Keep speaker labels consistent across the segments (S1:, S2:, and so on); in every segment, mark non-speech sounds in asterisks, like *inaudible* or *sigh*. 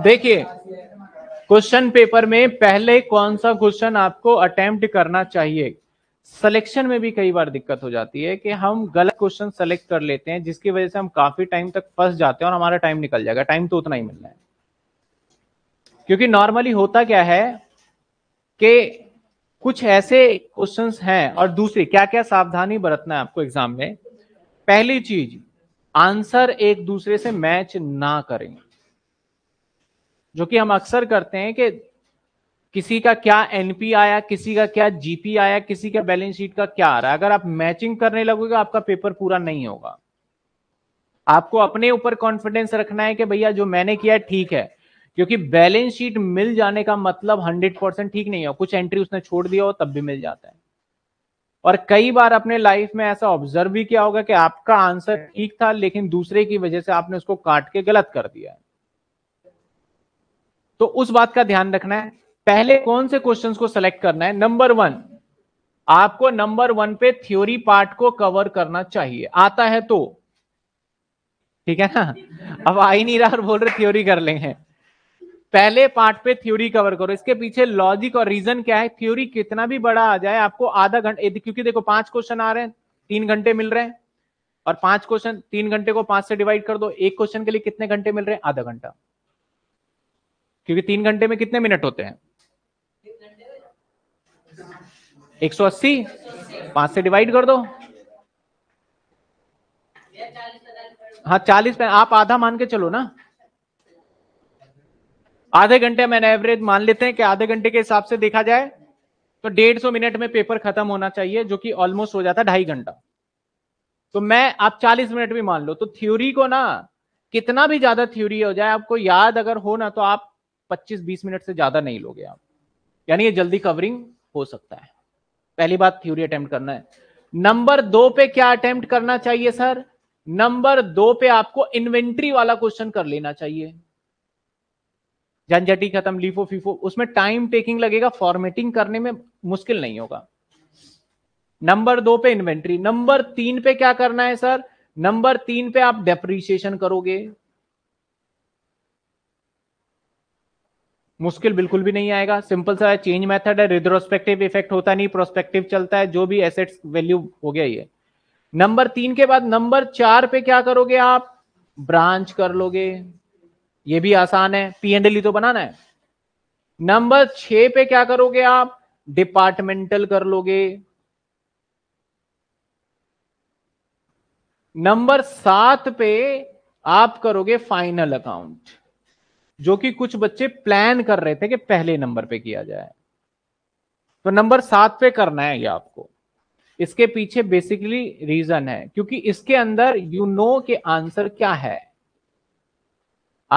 S1: देखिए question paper में पहले कौन सा क्वेश्चन आपको अटेम्प्ट करना चाहिए सिलेक्शन में भी कई बार दिक्कत हो जाती है कि हम गलत क्वेश्चन सेलेक्ट कर लेते हैं जिसकी वजह से हम काफी टाइम तक फंस जाते हैं और हमारा टाइम निकल जाएगा टाइम तो उतना ही मिलना है क्योंकि नॉर्मली होता क्या है कि कुछ ऐसे क्वेश्चंस हैं और दूसरी क्या क्या सावधानी बरतना है आपको एग्जाम में पहली चीज आंसर एक दूसरे से मैच ना करें जो कि हम अक्सर करते हैं कि किसी का क्या एनपी आया किसी का क्या जीपी आया किसी का बैलेंस शीट का क्या आ रहा है अगर आप मैचिंग करने लगोगे आपका पेपर पूरा नहीं होगा आपको अपने ऊपर कॉन्फिडेंस रखना है कि भैया जो मैंने किया ठीक है क्योंकि बैलेंस शीट मिल जाने का मतलब हंड्रेड परसेंट ठीक नहीं है कुछ एंट्री उसने छोड़ दिया हो तब भी मिल जाता है और कई बार अपने लाइफ में ऐसा ऑब्जर्व भी किया होगा कि आपका आंसर हम्म। ठीक था लेकिन दूसरे की वजह से आपने उसको काट के गलत कर दिया है तो उस बात का ध्यान रखना है पहले कौन से क्वेश्चंस को सिलेक्ट करना है नंबर वन आपको नंबर वन पे थ्योरी पार्ट को कवर करना चाहिए आता है तो ठीक है ना अब आई नहीं रहा और बोल रहे थ्योरी कर लेंगे पहले पार्ट पे थ्योरी कवर करो इसके पीछे लॉजिक और रीजन क्या है थ्योरी कितना भी बड़ा आ जाए आपको आधा घंटे क्योंकि देखो पांच क्वेश्चन आ रहे हैं तीन घंटे मिल रहे हैं और पांच क्वेश्चन तीन घंटे को पांच से डिवाइड कर दो एक क्वेश्चन के लिए कितने घंटे मिल रहे हैं आधा घंटा क्योंकि तीन घंटे में कितने मिनट होते हैं एक सौ अस्सी पांच से डिवाइड कर दो हाँ चालीस आप आधा मान के चलो ना आधे घंटे मैंने एवरेज मान लेते हैं कि आधे घंटे के हिसाब से देखा जाए तो डेढ़ सौ मिनट में पेपर खत्म होना चाहिए जो कि ऑलमोस्ट हो जाता ढाई घंटा तो मैं आप चालीस मिनट भी मान लो तो थ्योरी को ना कितना भी ज्यादा थ्योरी हो जाए आपको याद अगर हो ना तो आप पच्चीस बीस मिनट से ज्यादा नहीं लोगे आप यानी ये जल्दी कवरिंग हो सकता है पहली बात थ्योरी अटेम्प्ट करना है नंबर दो पे क्या अटेम्प्ट करना चाहिए सर नंबर दो पे आपको इन्वेंट्री वाला क्वेश्चन कर लेना चाहिए झंझटी खत्म लीफो फीफो उसमें टाइम टेकिंग लगेगा फॉर्मेटिंग करने में मुश्किल नहीं होगा नंबर दो पे इन्वेंट्री नंबर तीन पे क्या करना है सर नंबर तीन पे आप डेप्रीसिएशन करोगे मुश्किल बिल्कुल भी नहीं आएगा सिंपल सा चेंज मेथड है रिद्रोस्पेक्टिव इफेक्ट होता नहीं प्रोस्पेक्टिव चलता है जो भी एसेट्स वैल्यू हो गया ये नंबर तीन के बाद नंबर चार पे क्या करोगे आप ब्रांच कर लोगे ये भी आसान है पी एंड तो बनाना है नंबर छह पे क्या करोगे आप डिपार्टमेंटल कर लोगे नंबर सात पे आप करोगे फाइनल अकाउंट जो कि कुछ बच्चे प्लान कर रहे थे कि पहले नंबर पे किया जाए तो नंबर सात पे करना है ये आपको इसके पीछे बेसिकली रीजन है क्योंकि इसके अंदर यू नो के आंसर क्या है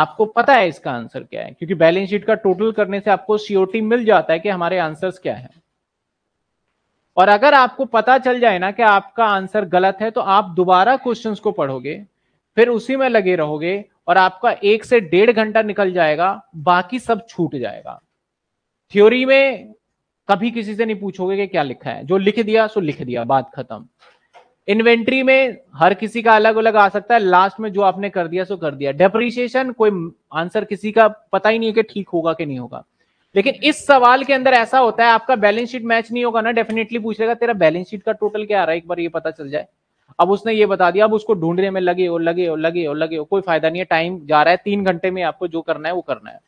S1: आपको पता है इसका आंसर क्या है क्योंकि बैलेंस शीट का टोटल करने से आपको सीओटी मिल जाता है कि हमारे आंसर्स क्या है और अगर आपको पता चल जाए ना कि आपका आंसर गलत है तो आप दोबारा क्वेश्चंस को पढ़ोगे फिर उसी में लगे रहोगे और आपका एक से डेढ़ घंटा निकल जाएगा बाकी सब छूट जाएगा थ्योरी में कभी किसी से नहीं पूछोगे कि क्या लिखा है जो लिख दिया सो लिख दिया बात खत्म इन्वेंट्री में हर किसी का अलग अलग आ सकता है लास्ट में जो आपने कर दिया सो कर दिया डेप्रिशिएशन कोई आंसर किसी का पता ही नहीं है कि ठीक होगा कि नहीं होगा लेकिन इस सवाल के अंदर ऐसा होता है आपका बैलेंस शीट मैच नहीं होगा ना डेफिनेटली पूछेगा तेरा बैलेंस शीट का टोटल क्या आ रहा है एक बार ये पता चल जाए अब उसने ये बता दिया अब उसको ढूंढने में लगे हो लगे हो लगे हो लगे हो कोई फायदा नहीं है टाइम जा रहा है तीन घंटे में आपको जो करना है वो करना है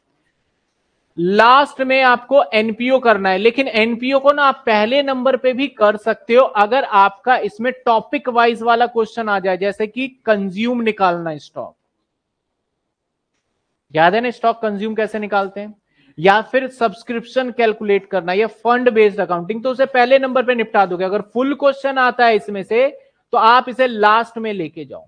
S1: लास्ट में आपको एनपीओ करना है लेकिन एनपीओ को ना आप पहले नंबर पे भी कर सकते हो अगर आपका इसमें टॉपिक वाइज वाला क्वेश्चन आ जाए जैसे कि कंज्यूम निकालना स्टॉक याद है ना स्टॉक कंज्यूम कैसे निकालते हैं या फिर सब्सक्रिप्शन कैलकुलेट करना या फंड बेस्ड अकाउंटिंग तो उसे पहले नंबर पे निपटा दोगे अगर फुल क्वेश्चन आता है इसमें से तो आप इसे लास्ट में लेके जाओ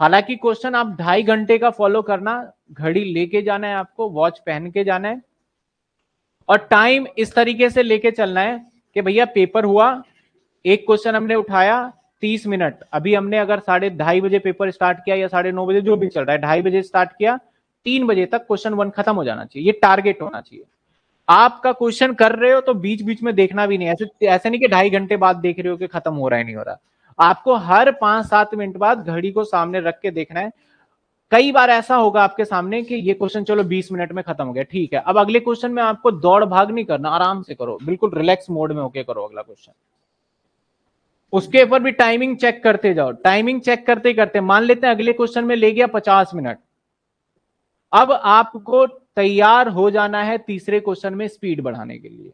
S1: हालांकि क्वेश्चन आप ढाई घंटे का फॉलो करना घड़ी लेके जाना है आपको वॉच पहन के जाना है और टाइम इस तरीके से लेके चलना है कि भैया पेपर हुआ एक क्वेश्चन हमने उठाया तीस मिनट अभी हमने अगर साढ़े ढाई बजे पेपर स्टार्ट किया या साढ़े नौ बजे जो भी चल रहा है ढाई बजे स्टार्ट किया तीन बजे तक क्वेश्चन वन खत्म हो जाना चाहिए ये टारगेट होना चाहिए आपका क्वेश्चन कर रहे हो तो बीच बीच में देखना भी नहीं ऐसे ऐसे नहीं कि ढाई घंटे बाद देख रहे हो कि खत्म हो रहा है नहीं हो रहा आपको हर पांच सात मिनट बाद घड़ी को सामने रख के देखना है कई बार ऐसा होगा आपके सामने कि ये क्वेश्चन चलो 20 मिनट में खत्म हो गया ठीक है अब अगले क्वेश्चन में आपको दौड़ भाग नहीं करना आराम से करो बिल्कुल रिलैक्स मोड में होके करो अगला क्वेश्चन उसके ऊपर भी टाइमिंग चेक करते जाओ टाइमिंग चेक करते करते मान लेते हैं अगले क्वेश्चन में ले गया पचास मिनट अब आपको तैयार हो जाना है तीसरे क्वेश्चन में स्पीड बढ़ाने के लिए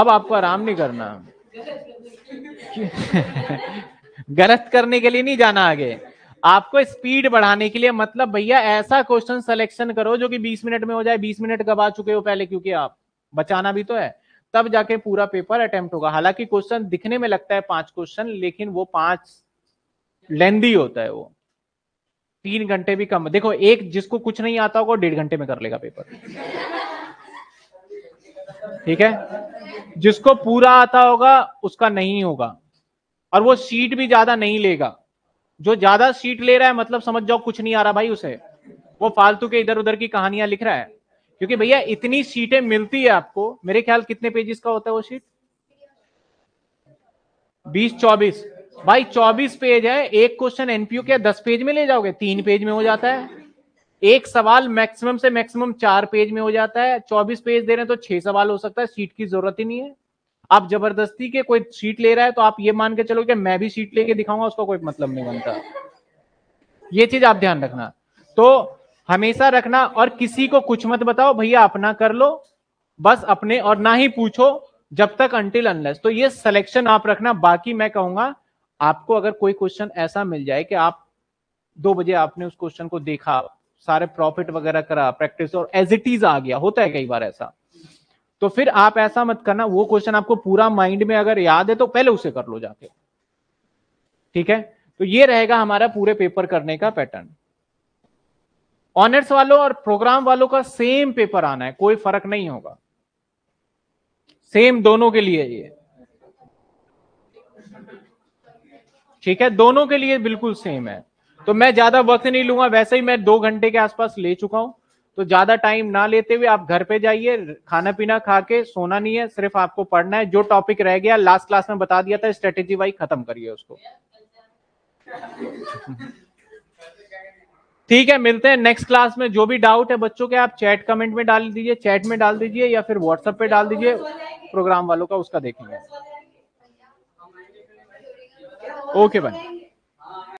S1: अब आपको आराम नहीं करना *laughs* गलत करने के लिए नहीं जाना आगे आपको स्पीड बढ़ाने के लिए मतलब भैया ऐसा क्वेश्चन सिलेक्शन करो जो कि 20 मिनट में हो जाए 20 मिनट गवा चुके हो पहले क्योंकि आप बचाना भी तो है तब जाके पूरा पेपर अटेम्प्ट होगा हालांकि क्वेश्चन दिखने में लगता है पांच क्वेश्चन लेकिन वो पांच लेंदी होता है वो तीन घंटे भी कम देखो एक जिसको कुछ नहीं आता होगा डेढ़ घंटे में कर लेगा पेपर ठीक है जिसको पूरा आता होगा उसका नहीं होगा और वो सीट भी ज्यादा नहीं लेगा जो ज्यादा सीट ले रहा है मतलब समझ जाओ कुछ नहीं आ रहा भाई उसे वो फालतू के इधर उधर की कहानियां लिख रहा है क्योंकि भैया इतनी सीटें मिलती है आपको मेरे ख्याल कितने पेजेस का होता है वो सीट बीस चौबीस भाई चौबीस पेज है एक क्वेश्चन एनपीयू के दस पेज में ले जाओगे तीन पेज में हो जाता है एक सवाल मैक्सिमम से मैक्सिमम चार पेज में हो जाता है चौबीस पेज दे रहे हैं तो छह सवाल हो सकता है सीट की जरूरत ही नहीं है आप जबरदस्ती के कोई सीट ले रहा है तो आप ये मान के चलो कि मैं भी सीट लेके दिखाऊंगा उसका कोई मतलब नहीं बनता ये चीज आप ध्यान रखना तो हमेशा रखना और किसी को कुछ मत बताओ भैया अपना कर लो बस अपने और ना ही पूछो जब तक अंटिल अनलेस तो ये सिलेक्शन आप रखना बाकी मैं कहूंगा आपको अगर कोई क्वेश्चन ऐसा मिल जाए कि आप दो बजे आपने उस क्वेश्चन को देखा सारे प्रॉफिट वगैरह करा प्रैक्टिस और एज इट इज आ गया होता है कई बार ऐसा तो फिर आप ऐसा मत करना वो क्वेश्चन आपको पूरा माइंड में अगर याद है तो पहले उसे कर लो जाके ठीक है तो ये रहेगा हमारा पूरे पेपर करने का पैटर्न ऑनर्स वालों और प्रोग्राम वालों का सेम पेपर आना है कोई फर्क नहीं होगा सेम दोनों के लिए ये ठीक है दोनों के लिए बिल्कुल सेम है तो मैं ज्यादा वक्त नहीं लूंगा वैसे ही मैं दो घंटे के आसपास ले चुका हूं तो ज्यादा टाइम ना लेते हुए आप घर पे जाइए खाना पीना खा के सोना नहीं है सिर्फ आपको पढ़ना है जो टॉपिक रह गया लास्ट क्लास में बता दिया था स्ट्रेटेजी वाइज खत्म करिए उसको ठीक है मिलते हैं नेक्स्ट क्लास में जो भी डाउट है बच्चों के आप चैट कमेंट में डाल दीजिए चैट में डाल दीजिए या फिर व्हाट्सएप पे डाल दीजिए प्रोग्राम वालों का उसका देखेंगे ओके भाई